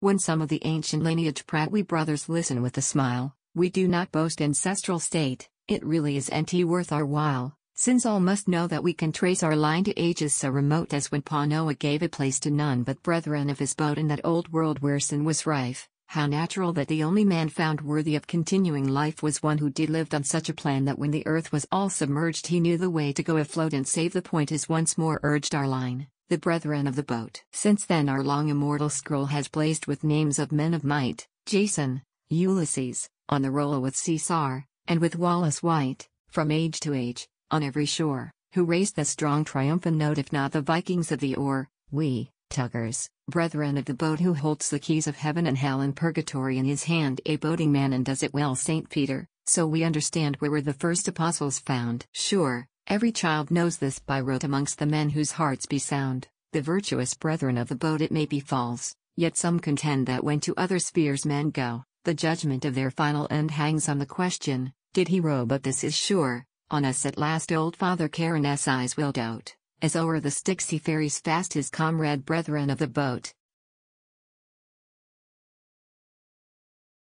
When some of the ancient lineage we brothers listen with a smile, we do not boast ancestral state, it really is NT worth our while, since all must know that we can trace our line to ages so remote as when Panoa gave a place to none but brethren of his boat in that old world where sin was rife, how natural that the only man found worthy of continuing life was one who did lived on such a plan that when the earth was all submerged he knew the way to go afloat and save the point is once more urged our line the Brethren of the Boat. Since then our long immortal scroll has blazed with names of men of might, Jason, Ulysses, on the roll with Caesar, and with Wallace White, from age to age, on every shore, who raised the strong triumphant note if not the Vikings of the oar, we, tuggers, brethren of the boat who holds the keys of heaven and hell and purgatory in his hand a boating man and does it well St. Peter, so we understand we were the first apostles found. Sure, Every child knows this by rote amongst the men whose hearts be sound, the virtuous brethren of the boat it may be false, yet some contend that when to other spheres men go, the judgment of their final end hangs on the question, did he row but this is sure, on us at last old father Charon eyes will dote, as o'er the Styx he ferries fast his comrade brethren of the boat,